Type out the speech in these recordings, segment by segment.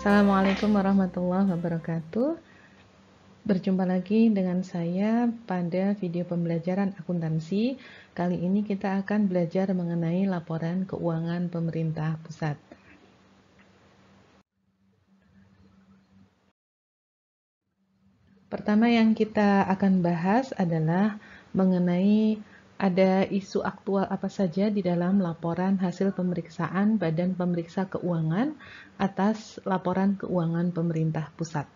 Assalamualaikum warahmatullahi wabarakatuh. Berjumpa lagi dengan saya pada video pembelajaran akuntansi. Kali ini kita akan belajar mengenai laporan keuangan pemerintah pusat. Pertama yang kita akan bahas adalah mengenai ada isu aktual apa saja di dalam laporan hasil pemeriksaan Badan Pemeriksa Keuangan atas laporan keuangan pemerintah pusat?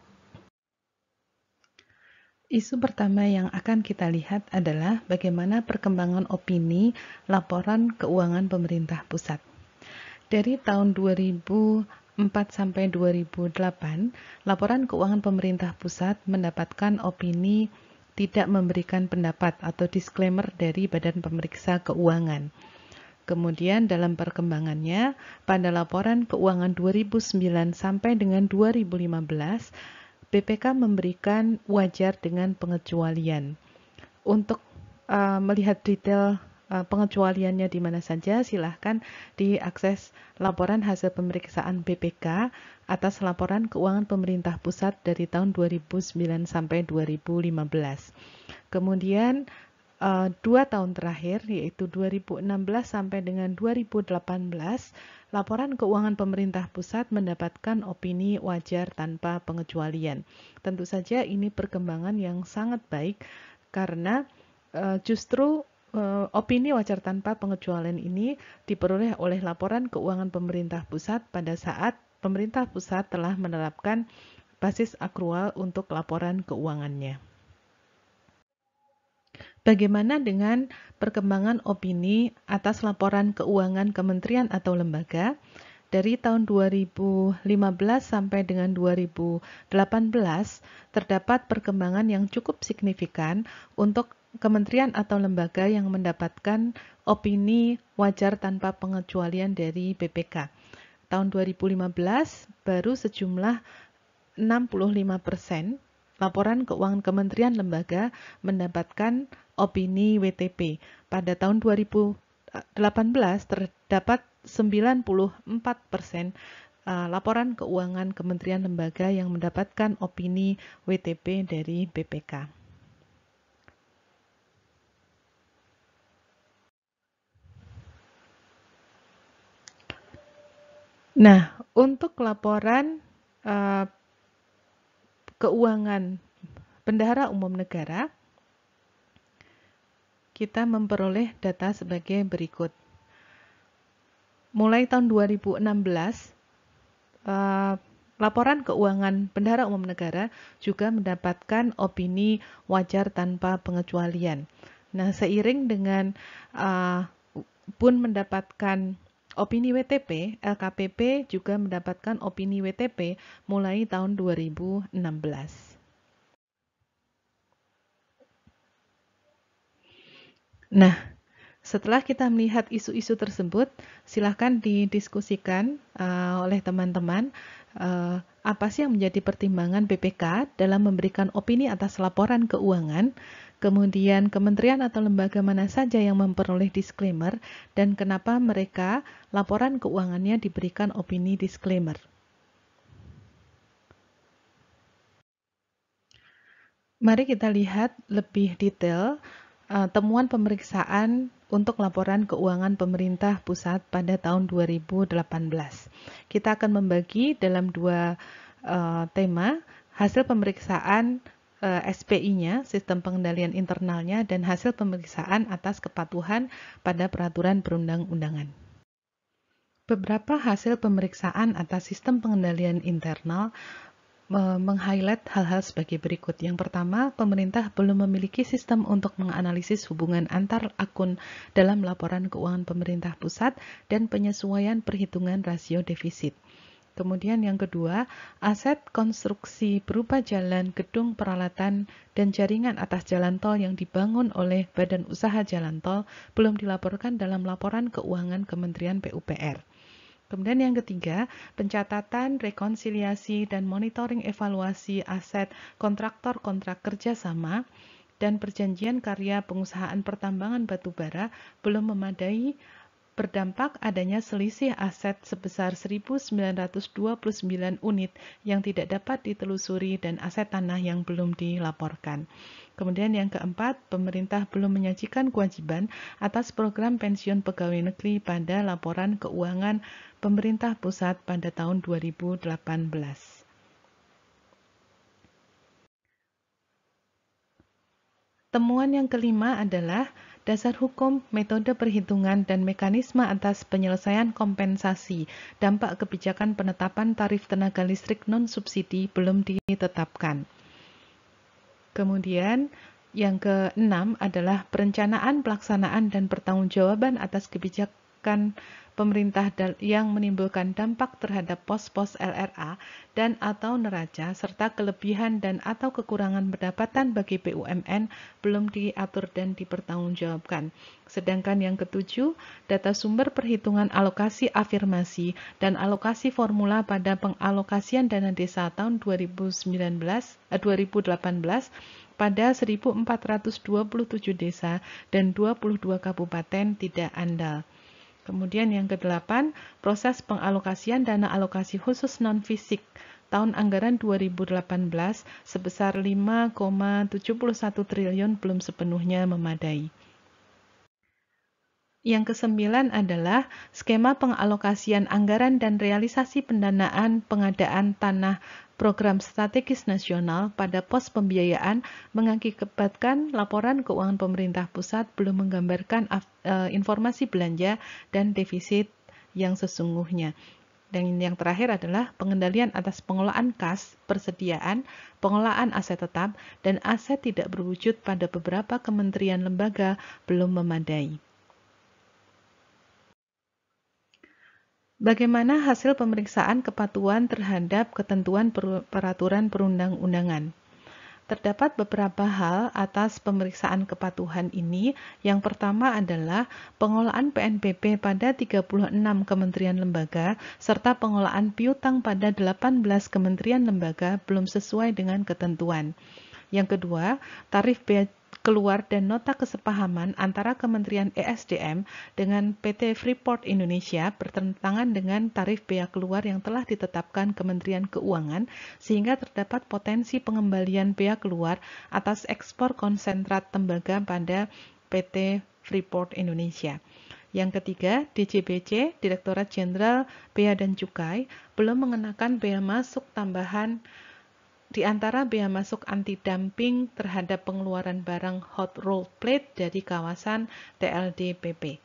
Isu pertama yang akan kita lihat adalah bagaimana perkembangan opini laporan keuangan pemerintah pusat. Dari tahun 2004 sampai 2008, laporan keuangan pemerintah pusat mendapatkan opini tidak memberikan pendapat atau disclaimer dari Badan Pemeriksa Keuangan. Kemudian dalam perkembangannya, pada laporan keuangan 2009 sampai dengan 2015, BPK memberikan wajar dengan pengecualian. Untuk uh, melihat detail Eh, pengecualiannya di mana saja, silahkan diakses laporan hasil pemeriksaan BPK atas laporan keuangan pemerintah pusat dari tahun 2009 sampai 2015. Kemudian eh, dua tahun terakhir, yaitu 2016 sampai dengan 2018, laporan keuangan pemerintah pusat mendapatkan opini wajar tanpa pengecualian. Tentu saja ini perkembangan yang sangat baik karena eh, justru Eh, opini wajar tanpa pengecualian ini diperoleh oleh laporan keuangan pemerintah pusat pada saat pemerintah pusat telah menerapkan basis akrual untuk laporan keuangannya. Bagaimana dengan perkembangan opini atas laporan keuangan kementerian atau lembaga? dari tahun 2015 sampai dengan 2018 terdapat perkembangan yang cukup signifikan untuk kementerian atau lembaga yang mendapatkan opini wajar tanpa pengecualian dari BPK. Tahun 2015 baru sejumlah 65 persen laporan keuangan kementerian lembaga mendapatkan opini WTP. Pada tahun 2018 terdapat 94 persen eh, laporan keuangan kementerian lembaga yang mendapatkan opini WTP dari BPK. Nah, untuk laporan uh, keuangan Bendahara Umum Negara, kita memperoleh data sebagai berikut mulai tahun 2016 eh, laporan keuangan bendahara umum negara juga mendapatkan opini wajar tanpa pengecualian. Nah, seiring dengan eh, pun mendapatkan opini WTP, LKPP juga mendapatkan opini WTP mulai tahun 2016. Nah, setelah kita melihat isu-isu tersebut, silahkan didiskusikan uh, oleh teman-teman uh, apa sih yang menjadi pertimbangan BPK dalam memberikan opini atas laporan keuangan, kemudian kementerian atau lembaga mana saja yang memperoleh disclaimer, dan kenapa mereka laporan keuangannya diberikan opini disclaimer. Mari kita lihat lebih detail Eh, temuan pemeriksaan untuk laporan keuangan pemerintah pusat pada tahun 2018. Kita akan membagi dalam dua uh, tema, hasil pemeriksaan uh, eh, SPI-nya, sistem pengendalian internalnya dan hasil pemeriksaan atas kepatuhan pada peraturan perundang-undangan. Beberapa hasil pemeriksaan atas sistem pengendalian internal meng-highlight hal-hal sebagai berikut. Yang pertama, pemerintah belum memiliki sistem untuk menganalisis hubungan antar akun dalam laporan keuangan pemerintah pusat dan penyesuaian perhitungan rasio defisit. Kemudian yang kedua, aset konstruksi berupa jalan, gedung, peralatan, dan jaringan atas jalan tol yang dibangun oleh Badan Usaha Jalan Tol belum dilaporkan dalam laporan keuangan Kementerian PUPR. Kemudian yang ketiga, pencatatan, rekonsiliasi, dan monitoring evaluasi aset kontraktor-kontrak kerjasama dan perjanjian karya pengusahaan pertambangan batubara belum memadai berdampak adanya selisih aset sebesar 1.929 unit yang tidak dapat ditelusuri dan aset tanah yang belum dilaporkan. Kemudian yang keempat, pemerintah belum menyajikan kewajiban atas program pensiun pegawai negeri pada laporan keuangan pemerintah pusat pada tahun 2018. Temuan yang kelima adalah Dasar hukum, metode perhitungan, dan mekanisme atas penyelesaian kompensasi dampak kebijakan penetapan tarif tenaga listrik non-subsidi belum ditetapkan. Kemudian, yang keenam adalah perencanaan, pelaksanaan, dan pertanggungjawaban atas kebijakan pemerintah yang menimbulkan dampak terhadap pos-pos LRA dan atau neraca serta kelebihan dan atau kekurangan pendapatan bagi BUMN belum diatur dan dipertanggungjawabkan. Sedangkan yang ketujuh, data sumber perhitungan alokasi afirmasi dan alokasi formula pada pengalokasian dana desa tahun 2019 eh, 2018 pada 1.427 desa dan 22 kabupaten tidak andal. Kemudian yang kedelapan, proses pengalokasian dana alokasi khusus non-fisik tahun anggaran 2018 sebesar 5,71 triliun belum sepenuhnya memadai. Yang kesembilan adalah skema pengalokasian anggaran dan realisasi pendanaan pengadaan tanah Program Strategis Nasional pada pos pembiayaan mengakibatkan laporan keuangan pemerintah pusat belum menggambarkan eh, informasi belanja dan defisit yang sesungguhnya. Dan yang terakhir adalah pengendalian atas pengelolaan kas, persediaan, pengelolaan aset tetap, dan aset tidak berwujud pada beberapa kementerian lembaga belum memadai. Bagaimana hasil pemeriksaan kepatuhan terhadap ketentuan peraturan perundang-undangan? Terdapat beberapa hal atas pemeriksaan kepatuhan ini. Yang pertama adalah pengolahan PNBP pada 36 kementerian lembaga serta pengolahan piutang pada 18 kementerian lembaga belum sesuai dengan ketentuan. Yang kedua, tarif biaya keluar dan nota kesepahaman antara Kementerian ESDM dengan PT Freeport Indonesia bertentangan dengan tarif bea keluar yang telah ditetapkan Kementerian Keuangan sehingga terdapat potensi pengembalian bea keluar atas ekspor konsentrat tembaga pada PT Freeport Indonesia. Yang ketiga, DJBC, Direktorat Jenderal Bea dan Cukai, belum mengenakan bea masuk tambahan di antara bea masuk anti dumping terhadap pengeluaran barang hot rolled plate dari kawasan TLDPP.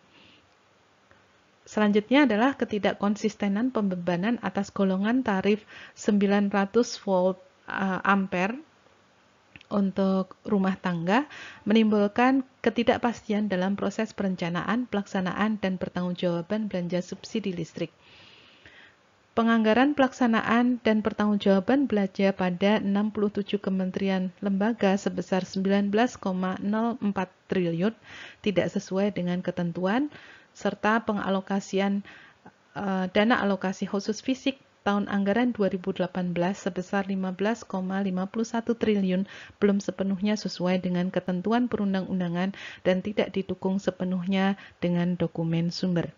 Selanjutnya adalah ketidakkonsistenan pembebanan atas golongan tarif 900 volt eh, ampere untuk rumah tangga menimbulkan ketidakpastian dalam proses perencanaan, pelaksanaan, dan pertanggungjawaban belanja subsidi listrik. Penganggaran pelaksanaan dan pertanggungjawaban belanja pada 67 kementerian lembaga sebesar 19,04 triliun tidak sesuai dengan ketentuan serta pengalokasian uh, dana alokasi khusus fisik tahun anggaran 2018 sebesar 15,51 triliun belum sepenuhnya sesuai dengan ketentuan perundang-undangan dan tidak didukung sepenuhnya dengan dokumen sumber.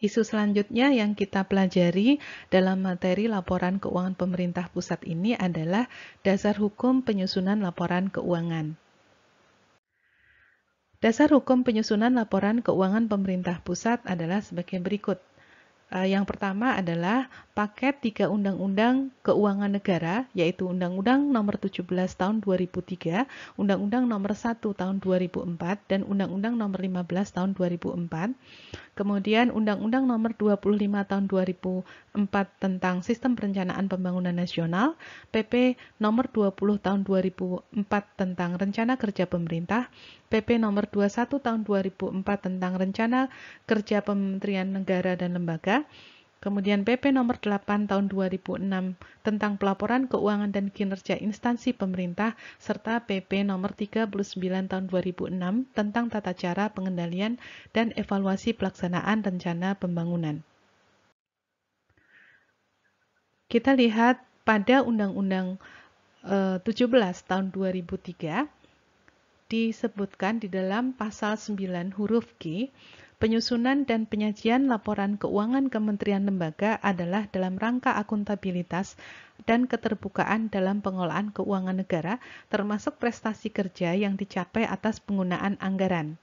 Isu selanjutnya yang kita pelajari dalam materi laporan keuangan pemerintah pusat ini adalah dasar hukum penyusunan laporan keuangan. Dasar hukum penyusunan laporan keuangan pemerintah pusat adalah sebagai berikut. Eh, yang pertama adalah paket tiga undang-undang keuangan negara yaitu Undang-Undang Nomor 17 Tahun 2003, Undang-Undang Nomor 1 Tahun 2004 dan Undang-Undang Nomor 15 Tahun 2004. Kemudian Undang-Undang Nomor 25 Tahun 2000, 4 tentang Sistem Perencanaan Pembangunan Nasional, PP Nomor 20 Tahun 2004 tentang Rencana Kerja Pemerintah, PP Nomor 21 Tahun 2004 tentang Rencana Kerja Kementerian Negara dan Lembaga, kemudian PP Nomor 8 Tahun 2006 tentang Pelaporan Keuangan dan Kinerja Instansi Pemerintah, serta PP Nomor 39 Tahun 2006 tentang Tata Cara Pengendalian dan Evaluasi Pelaksanaan Rencana Pembangunan. Kita lihat pada Undang-Undang e, eh, 17 tahun 2003 disebutkan di dalam pasal 9 huruf G, penyusunan dan penyajian laporan keuangan Kementerian Lembaga adalah dalam rangka akuntabilitas dan keterbukaan dalam pengolahan keuangan negara, termasuk prestasi kerja yang dicapai atas penggunaan anggaran.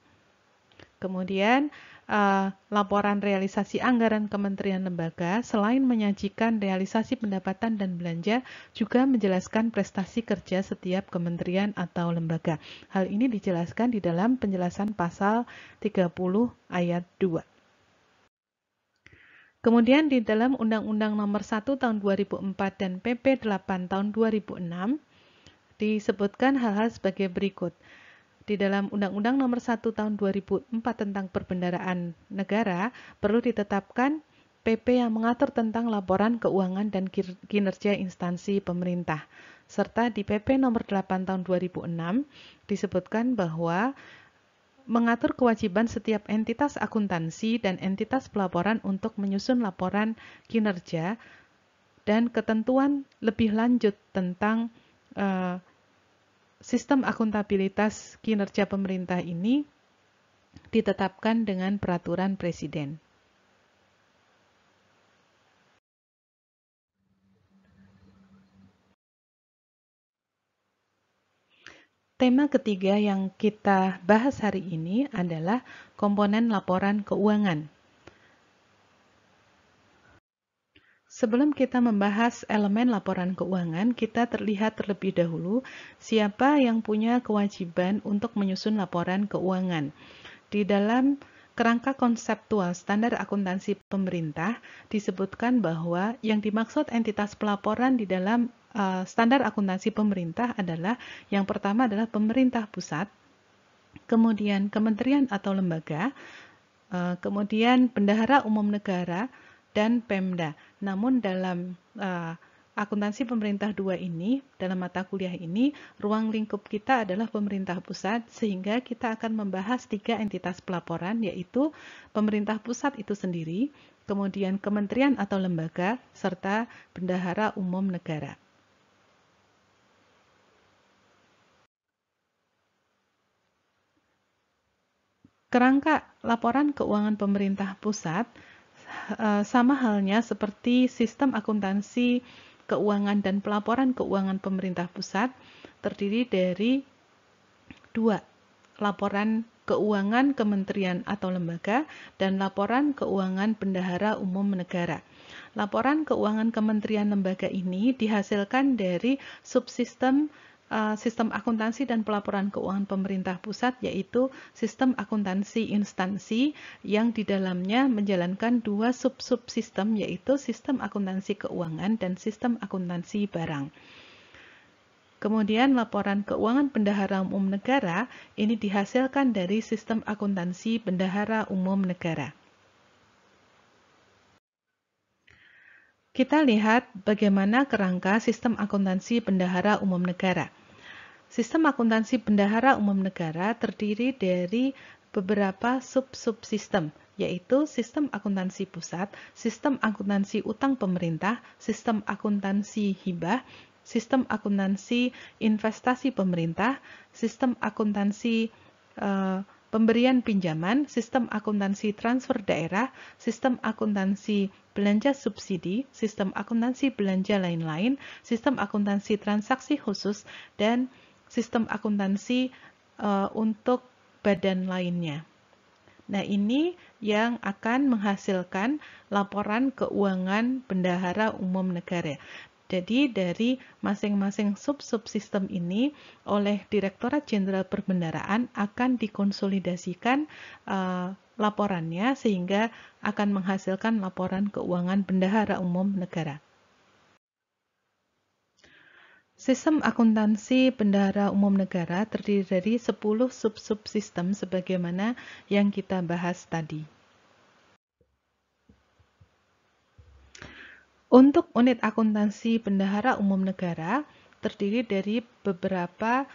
Kemudian, uh, laporan realisasi anggaran kementerian lembaga, selain menyajikan realisasi pendapatan dan belanja, juga menjelaskan prestasi kerja setiap kementerian atau lembaga. Hal ini dijelaskan di dalam penjelasan pasal 30 ayat 2. Kemudian di dalam Undang-Undang Nomor 1 Tahun 2004 dan PP 8 Tahun 2006 disebutkan hal-hal sebagai berikut di dalam Undang-Undang Nomor 1 Tahun 2004 tentang Perbendaraan Negara perlu ditetapkan PP yang mengatur tentang laporan keuangan dan kinerja instansi pemerintah. Serta di PP Nomor 8 Tahun 2006 disebutkan bahwa mengatur kewajiban setiap entitas akuntansi dan entitas pelaporan untuk menyusun laporan kinerja dan ketentuan lebih lanjut tentang eh, sistem akuntabilitas kinerja pemerintah ini ditetapkan dengan peraturan presiden. Tema ketiga yang kita bahas hari ini adalah komponen laporan keuangan. Sebelum kita membahas elemen laporan keuangan, kita terlihat terlebih dahulu siapa yang punya kewajiban untuk menyusun laporan keuangan. Di dalam kerangka konseptual standar akuntansi pemerintah disebutkan bahwa yang dimaksud entitas pelaporan di dalam eh, standar akuntansi pemerintah adalah yang pertama adalah pemerintah pusat, kemudian kementerian atau lembaga, eh, kemudian bendahara umum negara, dan Pemda. Namun dalam uh, akuntansi pemerintah dua ini, dalam mata kuliah ini, ruang lingkup kita adalah pemerintah pusat, sehingga kita akan membahas tiga entitas pelaporan, yaitu pemerintah pusat itu sendiri, kemudian kementerian atau lembaga, serta bendahara umum negara. Kerangka laporan keuangan pemerintah pusat Eh, sama halnya seperti sistem akuntansi keuangan dan pelaporan keuangan pemerintah pusat terdiri dari dua laporan keuangan kementerian atau lembaga, dan laporan keuangan bendahara umum negara. Laporan keuangan kementerian lembaga ini dihasilkan dari subsistem Eh, sistem akuntansi dan pelaporan keuangan pemerintah pusat yaitu sistem akuntansi instansi yang di dalamnya menjalankan dua sub sistem yaitu sistem akuntansi keuangan dan sistem akuntansi barang. Kemudian laporan keuangan bendahara umum negara ini dihasilkan dari sistem akuntansi bendahara umum negara. Kita lihat bagaimana kerangka sistem akuntansi bendahara umum negara. Sistem akuntansi bendahara umum negara terdiri dari beberapa sub-subsistem, yaitu sistem akuntansi pusat, sistem akuntansi utang pemerintah, sistem akuntansi hibah, sistem akuntansi investasi pemerintah, sistem akuntansi eh, pemberian pinjaman, sistem akuntansi transfer daerah, sistem akuntansi belanja subsidi, sistem akuntansi belanja lain-lain, sistem akuntansi transaksi khusus, dan sistem akuntansi uh, untuk badan lainnya. Nah, ini yang akan menghasilkan laporan keuangan Bendahara Umum Negara. Jadi dari masing-masing sub-subsistem ini oleh Direktorat Jenderal Perbendaraan akan dikonsolidasikan uh, laporannya sehingga akan menghasilkan laporan keuangan Bendahara Umum Negara. Sistem akuntansi bendahara umum negara terdiri dari 10 sub-subsistem sebagaimana yang kita bahas tadi. Untuk unit akuntansi bendahara umum negara terdiri dari beberapa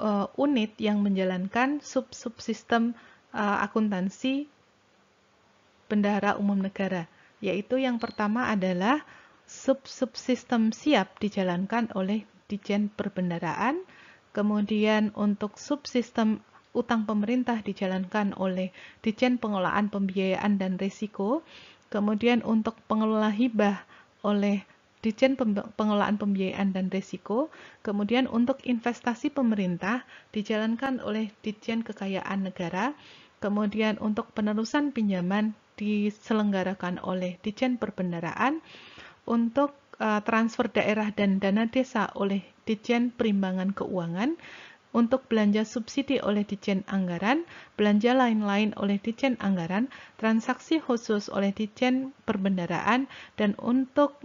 uh, unit yang menjalankan sub-subsistem uh, akuntansi bendahara umum negara, yaitu yang pertama adalah sub-subsistem siap dijalankan oleh Dijen Perbendaraan, kemudian untuk subsistem utang pemerintah dijalankan oleh Dijen Pengelolaan Pembiayaan dan Risiko, kemudian untuk pengelola hibah oleh Dijen Pengelolaan Pembiayaan dan Risiko, kemudian untuk investasi pemerintah dijalankan oleh Dijen Kekayaan Negara, kemudian untuk penerusan pinjaman diselenggarakan oleh Dijen Perbendaraan, untuk eh, transfer daerah dan dana desa oleh Dijen Perimbangan Keuangan, untuk belanja subsidi oleh Dijen Anggaran, belanja lain-lain oleh Dijen Anggaran, transaksi khusus oleh Dijen Perbendaraan, dan untuk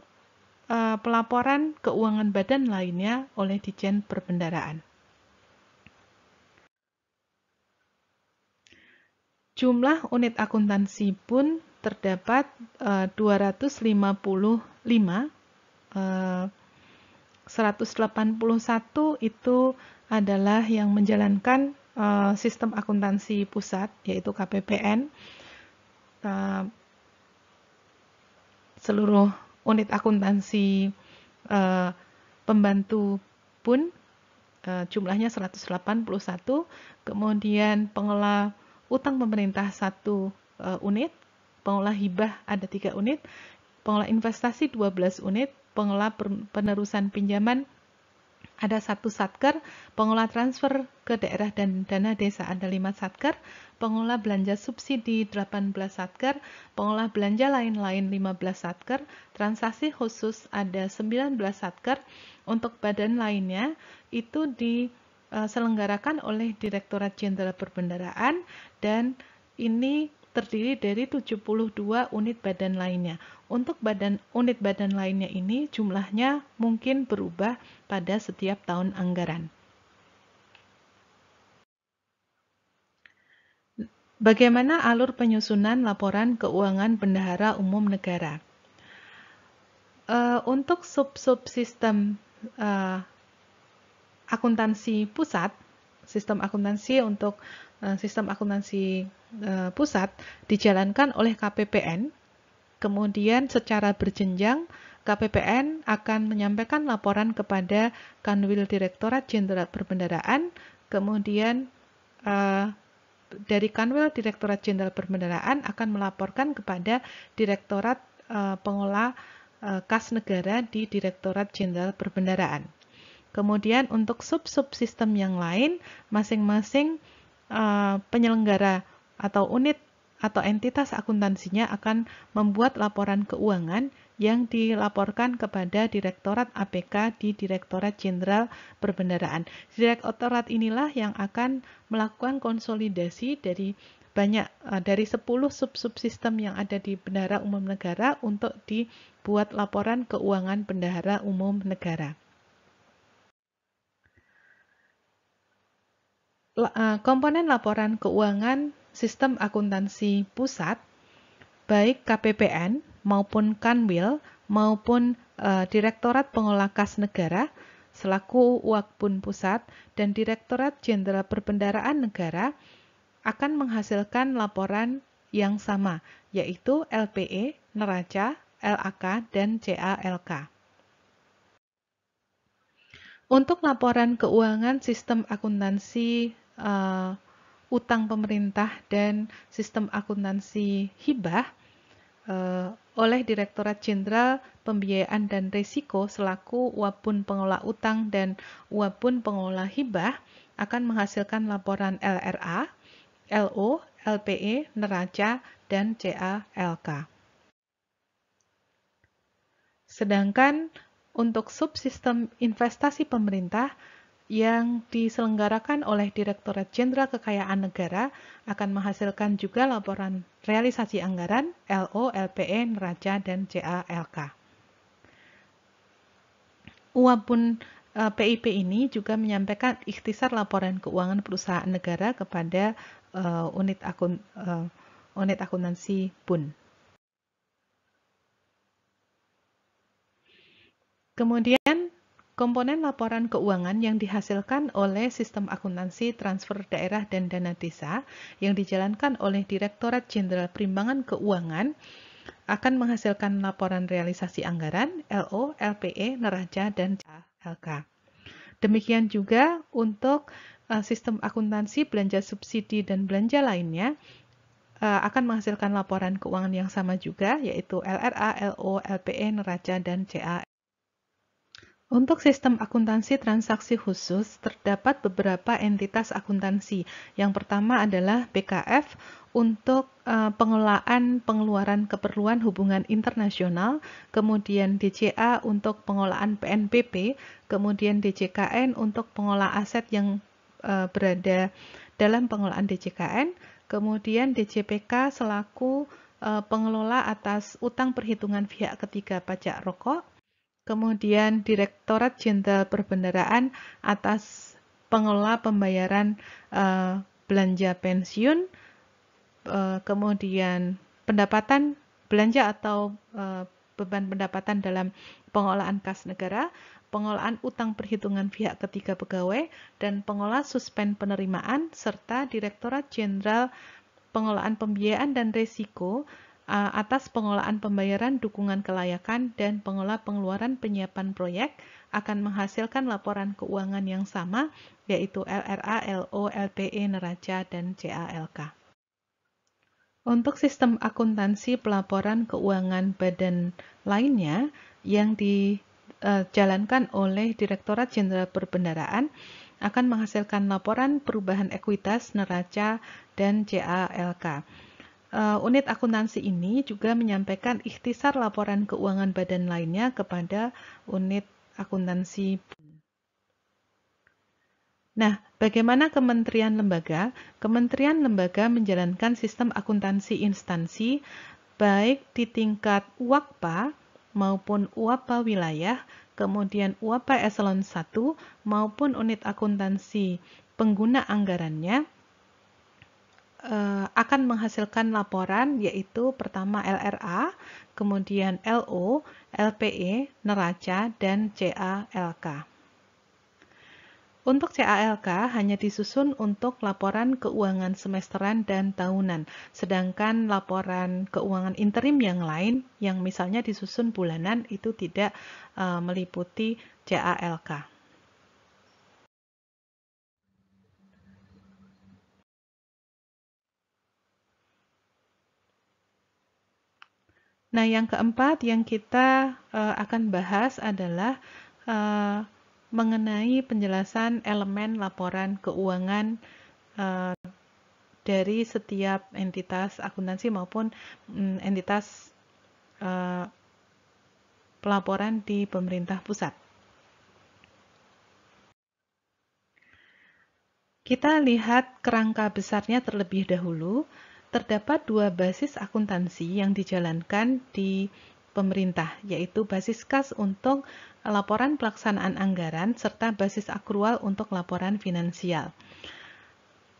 e, pelaporan keuangan badan lainnya oleh Dijen Perbendaraan. Jumlah unit akuntansi pun terdapat e, 255 181 itu adalah yang menjalankan eh, sistem akuntansi pusat, yaitu KPPN. Eh, seluruh unit akuntansi eh, pembantu pun jumlahnya 181, kemudian pengelola utang pemerintah satu unit, pengelola hibah ada tiga unit, pengelola investasi 12 unit, pengelola penerusan pinjaman ada satu satker, pengelola transfer ke daerah dan dana desa ada lima satker, pengelola belanja subsidi 18 satker, pengelola belanja lain-lain 15 satker, transaksi khusus ada 19 satker, untuk badan lainnya itu diselenggarakan eh, oleh Direktorat Jenderal Perbendaraan dan ini terdiri dari 72 unit badan lainnya. Untuk badan unit badan lainnya ini jumlahnya mungkin berubah pada setiap tahun anggaran. Bagaimana alur penyusunan laporan keuangan bendahara umum negara? Uh, untuk sub-subsistem uh, e, akuntansi pusat, sistem akuntansi untuk eh, sistem akuntansi eh, pusat dijalankan oleh KPPN. Kemudian secara berjenjang KPPN akan menyampaikan laporan kepada Kanwil Direktorat Jenderal Perbendaraan, kemudian eh, dari Kanwil Direktorat Jenderal Perbendaraan akan melaporkan kepada Direktorat Pengolah Kas Negara di Direktorat Jenderal Perbendaraan. Kemudian untuk sub sub sistem yang lain, masing-masing uh, penyelenggara atau unit atau entitas akuntansinya akan membuat laporan keuangan yang dilaporkan kepada Direktorat APK di Direktorat Jenderal Perbendaraan. Direktorat inilah yang akan melakukan konsolidasi dari banyak eh, dari 10 sub-subsistem yang ada di Bendahara Umum Negara untuk dibuat laporan keuangan Bendahara Umum Negara. Eh, komponen laporan keuangan sistem akuntansi pusat, baik KPPN maupun Kanwil maupun eh, Direktorat Pengelola Kas Negara selaku Wakbun Pusat dan Direktorat Jenderal Perbendaraan Negara akan menghasilkan laporan yang sama, yaitu LPE, neraca, LAK, dan CALK. Untuk laporan keuangan sistem akuntansi uh, utang pemerintah dan sistem akuntansi hibah uh, oleh Direktorat Jenderal Pembiayaan dan Risiko selaku wapun Pengelola Utang dan wapun Pengelola Hibah akan menghasilkan laporan LRA, LO, LPE, Neraca, dan CALK. Sedangkan untuk subsistem investasi pemerintah, yang diselenggarakan oleh Direktorat Jenderal Kekayaan Negara akan menghasilkan juga laporan realisasi anggaran LO, LPE, Neraca, dan CALK. Uapun PIP eh, ini juga menyampaikan ikhtisar laporan keuangan perusahaan negara kepada uh, unit akun uh, unit akuntansi pun. Kemudian komponen laporan keuangan yang dihasilkan oleh sistem akuntansi transfer daerah dan dana desa yang dijalankan oleh Direktorat Jenderal Perimbangan Keuangan akan menghasilkan laporan realisasi anggaran, LO, LPE, neraca, dan LK. Demikian juga untuk eh, sistem akuntansi belanja subsidi dan belanja lainnya eh, akan menghasilkan laporan keuangan yang sama juga yaitu LRA, LO, LPE, neraca, dan CA. Untuk sistem akuntansi transaksi khusus, terdapat beberapa entitas akuntansi. Yang pertama adalah BKF untuk eh, pengelolaan pengeluaran keperluan hubungan internasional, kemudian DCA untuk pengelolaan PNBP, kemudian DJKN untuk pengelola aset yang eh, berada dalam pengelolaan DJKN, kemudian DJPK selaku eh, pengelola atas utang perhitungan pihak ketiga pajak rokok, kemudian Direktorat Jenderal Perbendaraan atas pengelola pembayaran uh, belanja pensiun, uh, kemudian pendapatan belanja atau uh, beban pendapatan dalam pengolahan kas negara, pengolahan utang perhitungan pihak ketiga pegawai, dan pengelola suspen penerimaan, serta Direktorat Jenderal Pengelolaan Pembiayaan dan Resiko atas pengolahan pembayaran dukungan kelayakan dan pengelola pengeluaran penyiapan proyek akan menghasilkan laporan keuangan yang sama, yaitu LRA, LO, LPE, Neraca, dan CALK. Untuk sistem akuntansi pelaporan keuangan badan lainnya yang dijalankan e, oleh Direktorat Jenderal Perbendaraan akan menghasilkan laporan perubahan ekuitas, neraca, dan CALK. Uh, unit akuntansi ini juga menyampaikan ikhtisar laporan keuangan badan lainnya kepada unit akuntansi. Nah, bagaimana kementerian lembaga? Kementerian lembaga menjalankan sistem akuntansi instansi baik di tingkat WAKPA maupun UAPA wilayah, kemudian UAPA eselon 1 maupun unit akuntansi pengguna anggarannya Eh, akan menghasilkan laporan yaitu pertama LRA, kemudian LO, LPE, neraca, dan CALK. Untuk CALK hanya disusun untuk laporan keuangan semesteran dan tahunan, sedangkan laporan keuangan interim yang lain yang misalnya disusun bulanan itu tidak uh, meliputi CALK. Nah, yang keempat yang kita uh, akan bahas adalah uh, mengenai penjelasan elemen laporan keuangan uh, dari setiap entitas akuntansi maupun um, entitas uh, pelaporan di pemerintah pusat. Kita lihat kerangka besarnya terlebih dahulu terdapat dua basis akuntansi yang dijalankan di pemerintah, yaitu basis kas untuk laporan pelaksanaan anggaran serta basis akrual untuk laporan finansial.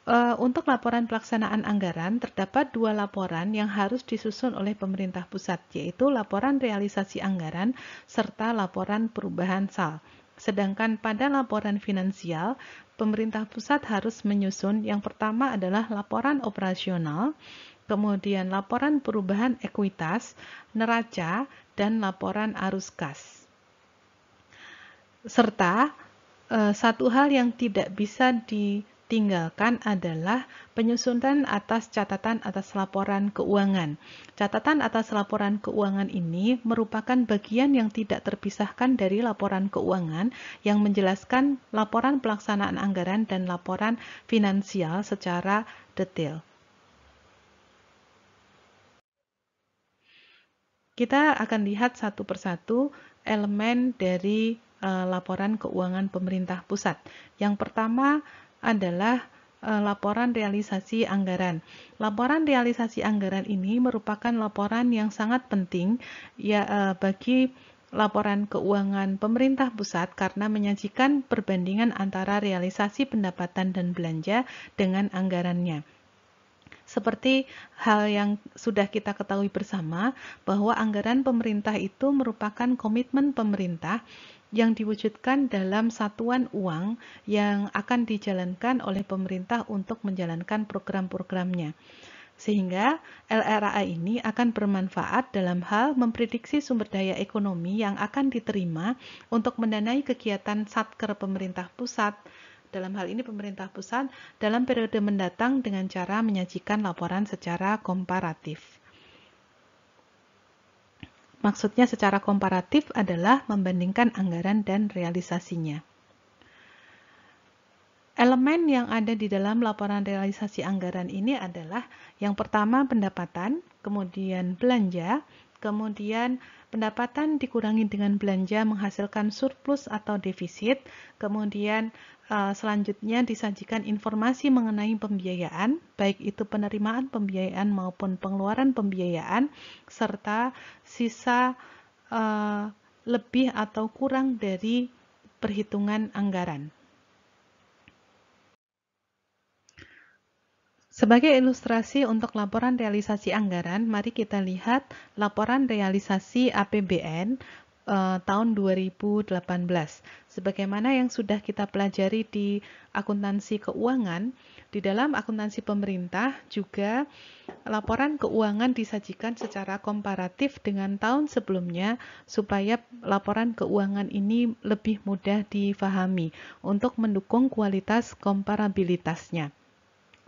E, untuk laporan pelaksanaan anggaran, terdapat dua laporan yang harus disusun oleh pemerintah pusat, yaitu laporan realisasi anggaran serta laporan perubahan SAL. Sedangkan pada laporan finansial, pemerintah pusat harus menyusun yang pertama adalah laporan operasional, kemudian laporan perubahan ekuitas, neraca, dan laporan arus kas. Serta eh, satu hal yang tidak bisa di tinggalkan adalah penyusunan atas catatan atas laporan keuangan. Catatan atas laporan keuangan ini merupakan bagian yang tidak terpisahkan dari laporan keuangan yang menjelaskan laporan pelaksanaan anggaran dan laporan finansial secara detail. Kita akan lihat satu persatu elemen dari eh, laporan keuangan pemerintah pusat. Yang pertama, adalah eh, laporan realisasi anggaran. Laporan realisasi anggaran ini merupakan laporan yang sangat penting ya eh, bagi laporan keuangan pemerintah pusat karena menyajikan perbandingan antara realisasi pendapatan dan belanja dengan anggarannya. Seperti hal yang sudah kita ketahui bersama, bahwa anggaran pemerintah itu merupakan komitmen pemerintah yang diwujudkan dalam satuan uang yang akan dijalankan oleh pemerintah untuk menjalankan program-programnya. Sehingga LRAA ini akan bermanfaat dalam hal memprediksi sumber daya ekonomi yang akan diterima untuk mendanai kegiatan satker pemerintah pusat, dalam hal ini pemerintah pusat, dalam periode mendatang dengan cara menyajikan laporan secara komparatif. Maksudnya secara komparatif adalah membandingkan anggaran dan realisasinya. Elemen yang ada di dalam laporan realisasi anggaran ini adalah yang pertama pendapatan, kemudian belanja, kemudian pendapatan dikurangi dengan belanja menghasilkan surplus atau defisit, kemudian Eh, selanjutnya disajikan informasi mengenai pembiayaan, baik itu penerimaan pembiayaan maupun pengeluaran pembiayaan, serta sisa uh, lebih atau kurang dari perhitungan anggaran. Sebagai ilustrasi untuk laporan realisasi anggaran, mari kita lihat laporan realisasi APBN eh, tahun 2018. Sebagaimana yang sudah kita pelajari di akuntansi keuangan, di dalam akuntansi pemerintah juga laporan keuangan disajikan secara komparatif dengan tahun sebelumnya supaya laporan keuangan ini lebih mudah difahami untuk mendukung kualitas komparabilitasnya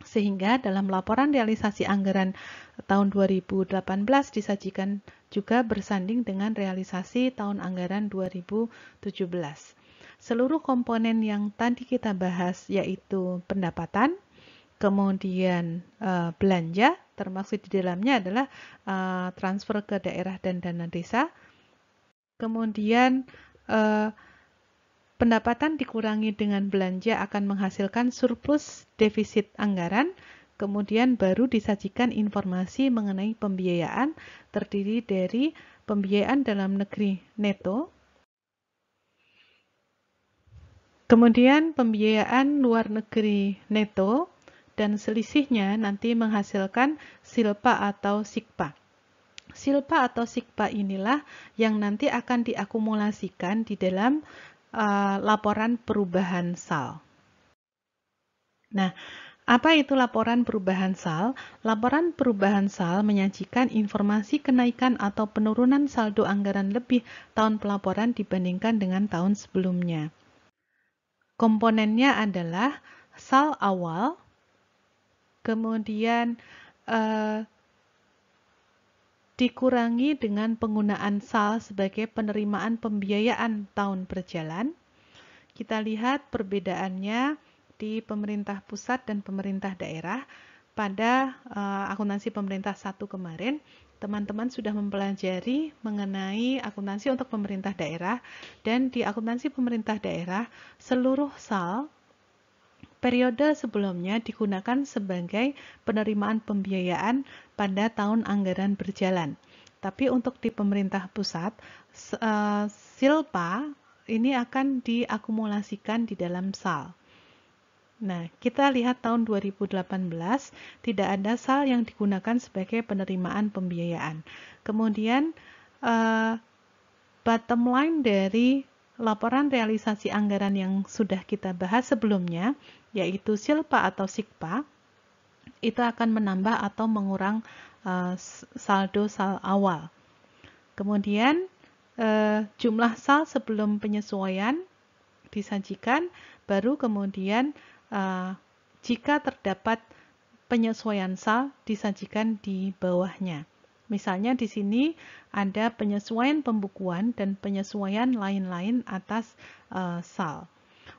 sehingga dalam laporan realisasi anggaran tahun 2018 disajikan juga bersanding dengan realisasi tahun anggaran 2017 seluruh komponen yang tadi kita bahas yaitu pendapatan, kemudian uh, belanja termasuk di dalamnya adalah uh, transfer ke daerah dan dana desa. Kemudian uh, pendapatan dikurangi dengan belanja akan menghasilkan surplus defisit anggaran. Kemudian baru disajikan informasi mengenai pembiayaan terdiri dari pembiayaan dalam negeri neto, Kemudian pembiayaan luar negeri neto dan selisihnya nanti menghasilkan silpa atau sikpa. Silpa atau sikpa inilah yang nanti akan diakumulasikan di dalam uh, laporan perubahan sal. Nah, apa itu laporan perubahan sal? Laporan perubahan sal menyajikan informasi kenaikan atau penurunan saldo anggaran lebih tahun pelaporan dibandingkan dengan tahun sebelumnya komponennya adalah sal awal, kemudian eh, dikurangi dengan penggunaan sal sebagai penerimaan pembiayaan tahun berjalan. Kita lihat perbedaannya di pemerintah pusat dan pemerintah daerah pada uh, akuntansi pemerintah satu kemarin teman-teman sudah mempelajari mengenai akuntansi untuk pemerintah daerah dan di akuntansi pemerintah daerah seluruh sal periode sebelumnya digunakan sebagai penerimaan pembiayaan pada tahun anggaran berjalan. Tapi untuk di pemerintah pusat, eh, silpa ini akan diakumulasikan di dalam sal. Nah, kita lihat tahun 2018 tidak ada sal yang digunakan sebagai penerimaan pembiayaan. Kemudian uh, bottom line dari laporan realisasi anggaran yang sudah kita bahas sebelumnya, yaitu silpa atau sikpa, itu akan menambah atau mengurang uh, saldo sal awal. Kemudian uh, jumlah sal sebelum penyesuaian disajikan, baru kemudian Eh, jika terdapat penyesuaian sal disajikan di bawahnya. Misalnya di sini ada penyesuaian pembukuan dan penyesuaian lain-lain atas uh, eh, sal.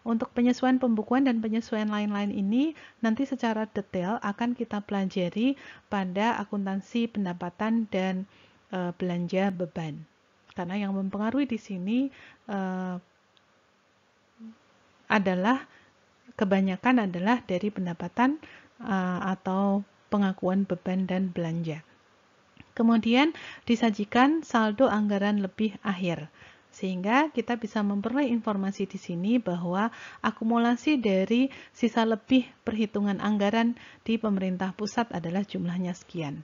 Untuk penyesuaian pembukuan dan penyesuaian lain-lain ini nanti secara detail akan kita pelajari pada akuntansi pendapatan dan uh, belanja beban. Karena yang mempengaruhi di sini uh, adalah kebanyakan adalah dari pendapatan uh, atau pengakuan beban dan belanja. Kemudian disajikan saldo anggaran lebih akhir sehingga kita bisa memperoleh informasi di sini bahwa akumulasi dari sisa lebih perhitungan anggaran di pemerintah pusat adalah jumlahnya sekian.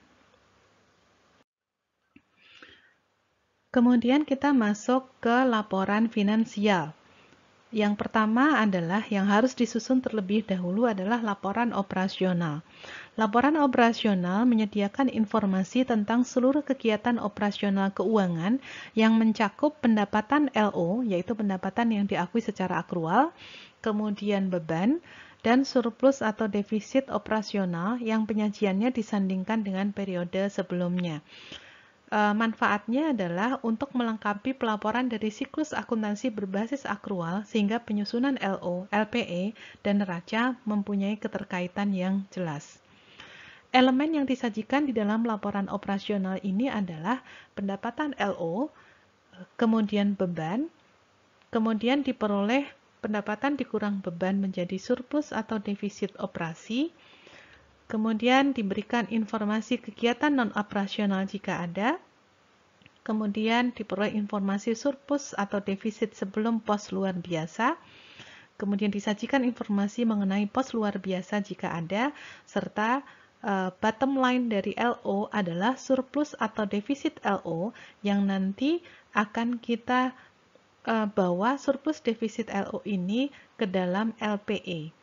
Kemudian kita masuk ke laporan finansial. Yang pertama adalah yang harus disusun terlebih dahulu adalah laporan operasional. Laporan operasional menyediakan informasi tentang seluruh kegiatan operasional keuangan yang mencakup pendapatan LO, yaitu pendapatan yang diakui secara akrual, kemudian beban, dan surplus atau defisit operasional yang penyajiannya disandingkan dengan periode sebelumnya. Eh, manfaatnya adalah untuk melengkapi pelaporan dari siklus akuntansi berbasis akrual sehingga penyusunan LO, LPE, dan neraca mempunyai keterkaitan yang jelas. Elemen yang disajikan di dalam laporan operasional ini adalah pendapatan LO, kemudian beban, kemudian diperoleh pendapatan dikurang beban menjadi surplus atau defisit operasi, Kemudian diberikan informasi kegiatan non-operasional jika ada. Kemudian diperoleh informasi surplus atau defisit sebelum pos luar biasa. Kemudian disajikan informasi mengenai pos luar biasa jika ada, serta e, bottom line dari LO adalah surplus atau defisit LO yang nanti akan kita e, bawa surplus defisit LO ini ke dalam LPE.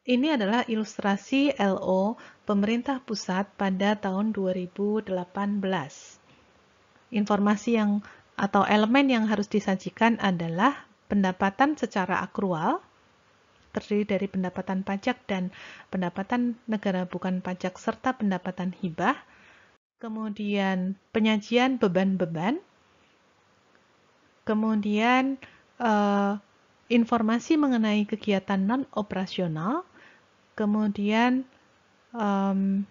Ini adalah ilustrasi LO pemerintah pusat pada tahun 2018. Informasi yang atau elemen yang harus disajikan adalah pendapatan secara akrual, terdiri dari pendapatan pajak dan pendapatan negara bukan pajak serta pendapatan hibah, kemudian penyajian beban-beban, kemudian eh, informasi mengenai kegiatan non operasional, kemudian um,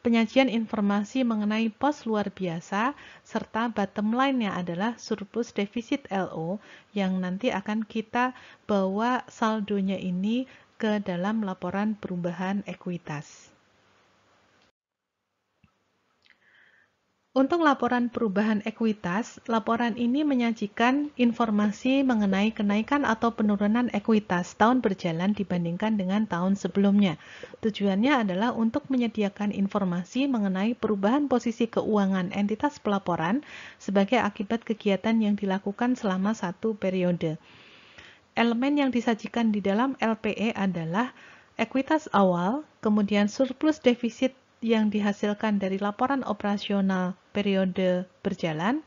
penyajian informasi mengenai pos luar biasa, serta bottom line-nya adalah surplus defisit LO yang nanti akan kita bawa saldonya ini ke dalam laporan perubahan ekuitas. Untuk laporan perubahan ekuitas, laporan ini menyajikan informasi mengenai kenaikan atau penurunan ekuitas tahun berjalan dibandingkan dengan tahun sebelumnya. Tujuannya adalah untuk menyediakan informasi mengenai perubahan posisi keuangan entitas pelaporan sebagai akibat kegiatan yang dilakukan selama satu periode. Elemen yang disajikan di dalam LPE adalah ekuitas awal, kemudian surplus defisit yang dihasilkan dari laporan operasional periode berjalan,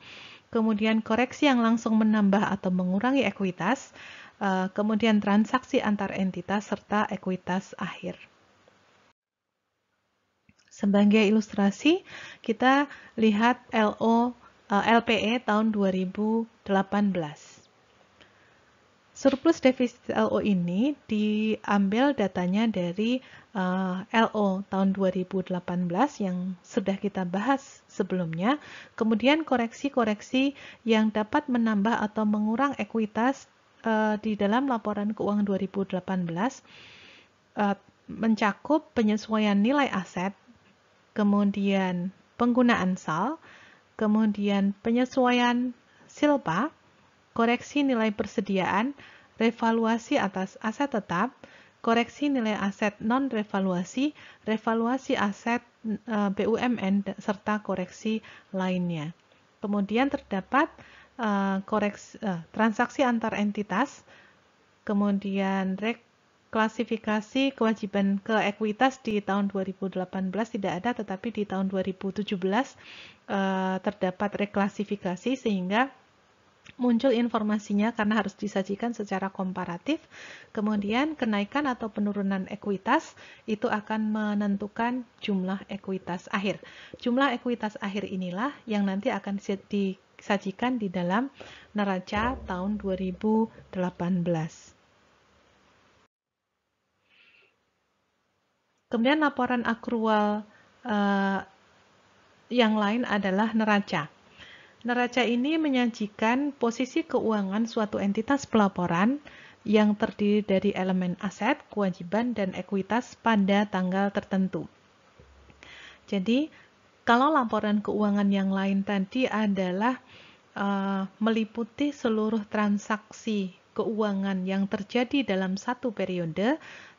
kemudian koreksi yang langsung menambah atau mengurangi ekuitas, eh, kemudian transaksi antar entitas serta ekuitas akhir. Sebagai ilustrasi, kita lihat LO eh, LPE tahun 2018. Surplus defisit LO ini diambil datanya dari uh, eh, LO tahun 2018 yang sudah kita bahas sebelumnya, kemudian koreksi-koreksi yang dapat menambah atau mengurang ekuitas uh, di dalam laporan keuangan 2018 uh, eh, mencakup penyesuaian nilai aset, kemudian penggunaan sal, kemudian penyesuaian silpa, koreksi nilai persediaan, revaluasi atas aset tetap, koreksi nilai aset non-revaluasi, revaluasi aset e, BUMN, serta koreksi lainnya. Kemudian terdapat e, koreksi, e, transaksi antar entitas, kemudian reklasifikasi kewajiban ke ekuitas di tahun 2018 tidak ada, tetapi di tahun 2017 terdapat reklasifikasi sehingga muncul informasinya karena harus disajikan secara komparatif. Kemudian kenaikan atau penurunan ekuitas itu akan menentukan jumlah ekuitas akhir. Jumlah ekuitas akhir inilah yang nanti akan disajikan di dalam neraca tahun 2018. Kemudian laporan akrual eh, yang lain adalah neraca. Neraca ini menyajikan posisi keuangan suatu entitas pelaporan yang terdiri dari elemen aset, kewajiban, dan ekuitas pada tanggal tertentu. Jadi, kalau laporan keuangan yang lain tadi adalah uh, meliputi seluruh transaksi keuangan yang terjadi dalam satu periode,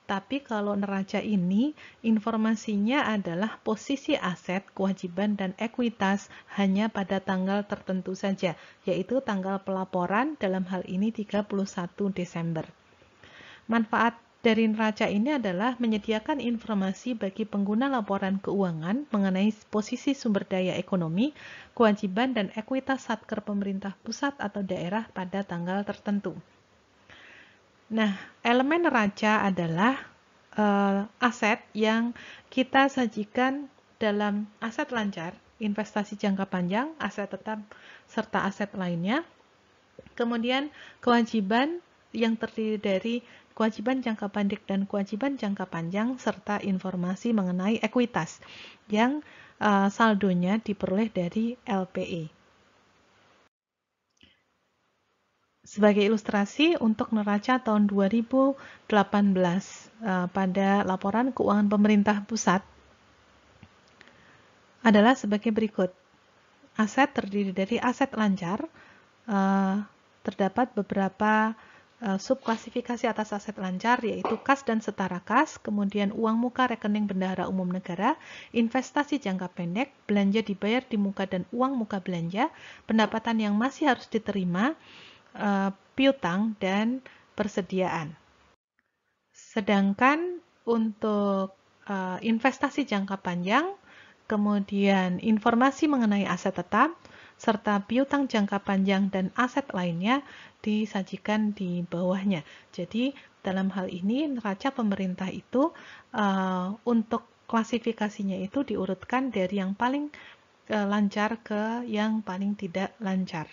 tapi kalau neraca ini, informasinya adalah posisi aset, kewajiban, dan ekuitas hanya pada tanggal tertentu saja, yaitu tanggal pelaporan dalam hal ini 31 Desember. Manfaat dari neraca ini adalah menyediakan informasi bagi pengguna laporan keuangan mengenai posisi sumber daya ekonomi, kewajiban, dan ekuitas satker pemerintah pusat atau daerah pada tanggal tertentu. Nah, elemen neraca adalah uh, aset yang kita sajikan dalam aset lancar, investasi jangka panjang, aset tetap, serta aset lainnya. Kemudian kewajiban yang terdiri dari kewajiban jangka pendek dan kewajiban jangka panjang serta informasi mengenai ekuitas yang uh, saldonya diperoleh dari LPE. sebagai ilustrasi untuk neraca tahun 2018 eh, pada laporan keuangan pemerintah pusat adalah sebagai berikut. Aset terdiri dari aset lancar, eh, terdapat beberapa eh, subklasifikasi atas aset lancar yaitu kas dan setara kas, kemudian uang muka rekening bendahara umum negara, investasi jangka pendek, belanja dibayar di muka dan uang muka belanja, pendapatan yang masih harus diterima, Eh, piutang dan persediaan. Sedangkan untuk eh, investasi jangka panjang, kemudian informasi mengenai aset tetap, serta piutang jangka panjang dan aset lainnya disajikan di bawahnya. Jadi dalam hal ini neraca pemerintah itu eh, untuk klasifikasinya itu diurutkan dari yang paling lancar ke yang paling tidak lancar.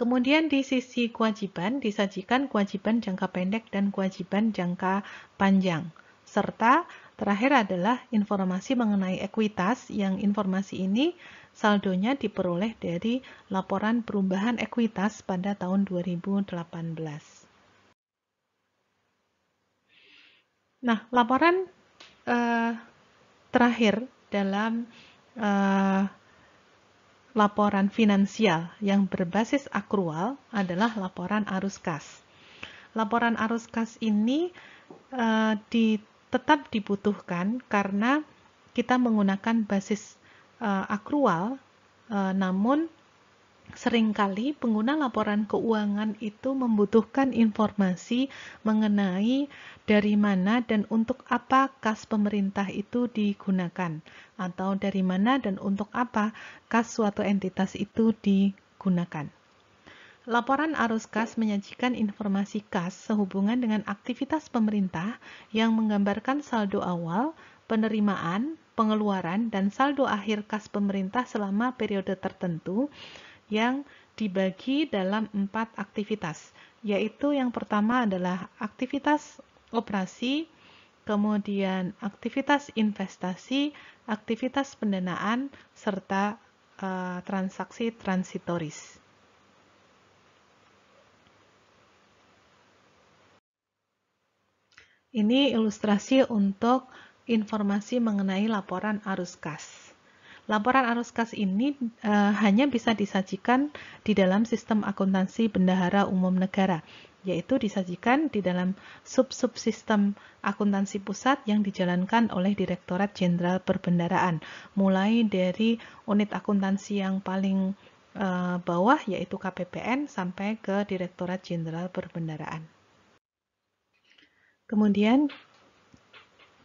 Kemudian di sisi kewajiban disajikan kewajiban jangka pendek dan kewajiban jangka panjang. Serta terakhir adalah informasi mengenai ekuitas yang informasi ini saldonya diperoleh dari laporan perubahan ekuitas pada tahun 2018. Nah, laporan eh, terakhir dalam eh, Laporan finansial yang berbasis akrual adalah laporan arus kas. Laporan arus kas ini e, di, tetap dibutuhkan karena kita menggunakan basis e, akrual, e, namun seringkali pengguna laporan keuangan itu membutuhkan informasi mengenai dari mana dan untuk apa kas pemerintah itu digunakan atau dari mana dan untuk apa kas suatu entitas itu digunakan. Laporan arus kas menyajikan informasi kas sehubungan dengan aktivitas pemerintah yang menggambarkan saldo awal, penerimaan, pengeluaran, dan saldo akhir kas pemerintah selama periode tertentu yang dibagi dalam empat aktivitas, yaitu yang pertama adalah aktivitas operasi, kemudian aktivitas investasi, aktivitas pendanaan, serta uh, transaksi transitoris. Ini ilustrasi untuk informasi mengenai laporan arus kas. Laporan arus kas ini uh, hanya bisa disajikan di dalam sistem akuntansi bendahara umum negara, yaitu disajikan di dalam sub-subsistem akuntansi pusat yang dijalankan oleh Direktorat Jenderal Perbendaraan, mulai dari unit akuntansi yang paling uh, bawah yaitu KPPN sampai ke Direktorat Jenderal Perbendaraan. Kemudian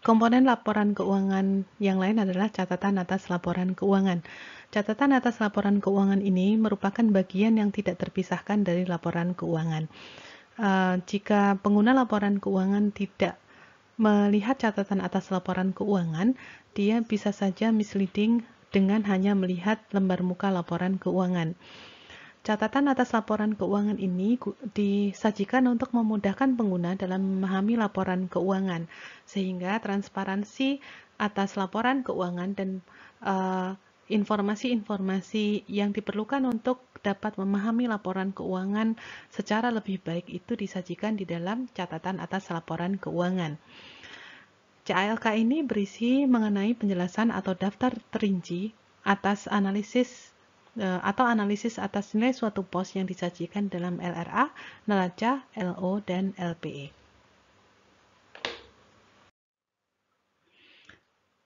Komponen laporan keuangan yang lain adalah catatan atas laporan keuangan. Catatan atas laporan keuangan ini merupakan bagian yang tidak terpisahkan dari laporan keuangan. Uh, jika pengguna laporan keuangan tidak melihat catatan atas laporan keuangan, dia bisa saja misleading dengan hanya melihat lembar muka laporan keuangan. Catatan atas laporan keuangan ini disajikan untuk memudahkan pengguna dalam memahami laporan keuangan, sehingga transparansi atas laporan keuangan dan eh, informasi-informasi uh, yang diperlukan untuk dapat memahami laporan keuangan secara lebih baik itu disajikan di dalam catatan atas laporan keuangan. CALK ini berisi mengenai penjelasan atau daftar terinci atas analisis Eh, atau analisis atas nilai suatu pos yang disajikan dalam LRA, neraca, LO, dan LPE.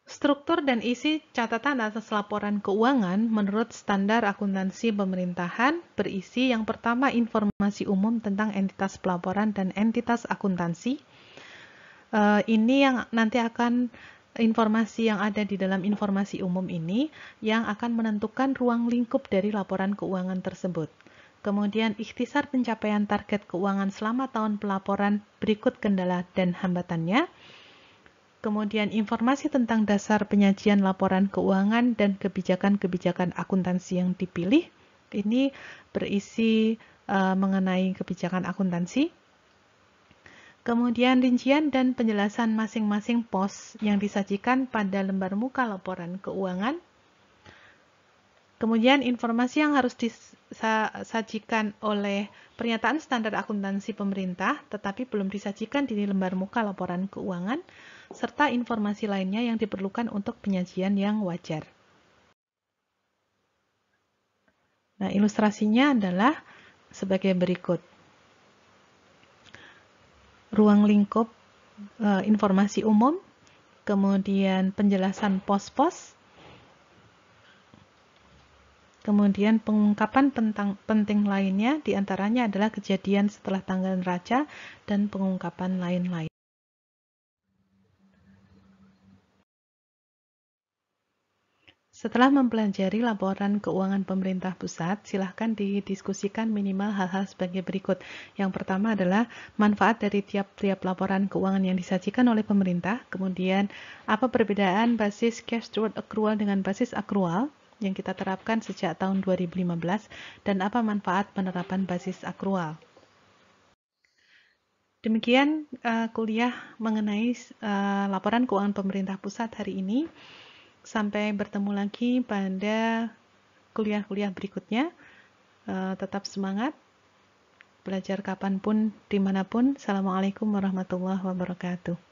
Struktur dan isi catatan atas laporan keuangan menurut standar akuntansi pemerintahan berisi yang pertama informasi umum tentang entitas pelaporan dan entitas akuntansi. Eh, ini yang nanti akan informasi yang ada di dalam informasi umum ini yang akan menentukan ruang lingkup dari laporan keuangan tersebut. Kemudian ikhtisar pencapaian target keuangan selama tahun pelaporan berikut kendala dan hambatannya. Kemudian informasi tentang dasar penyajian laporan keuangan dan kebijakan-kebijakan akuntansi yang dipilih. Ini berisi uh, mengenai kebijakan akuntansi. Kemudian rincian dan penjelasan masing-masing pos yang disajikan pada lembar muka laporan keuangan. Kemudian informasi yang harus disajikan oleh pernyataan standar akuntansi pemerintah tetapi belum disajikan di lembar muka laporan keuangan serta informasi lainnya yang diperlukan untuk penyajian yang wajar. Nah, ilustrasinya adalah sebagai berikut ruang lingkup e, informasi umum, kemudian penjelasan pos-pos, kemudian pengungkapan penting, penting lainnya diantaranya adalah kejadian setelah tanggal raja dan pengungkapan lain-lain. Setelah mempelajari laporan keuangan pemerintah pusat, silahkan didiskusikan minimal hal-hal sebagai berikut. Yang pertama adalah manfaat dari tiap-tiap laporan keuangan yang disajikan oleh pemerintah, kemudian apa perbedaan basis cash steward accrual dengan basis accrual yang kita terapkan sejak tahun 2015, dan apa manfaat penerapan basis accrual. Demikian uh, kuliah mengenai uh, laporan keuangan pemerintah pusat hari ini. Sampai bertemu lagi pada kuliah-kuliah berikutnya. Eh, tetap semangat, belajar kapanpun, dimanapun. Assalamualaikum warahmatullahi wabarakatuh.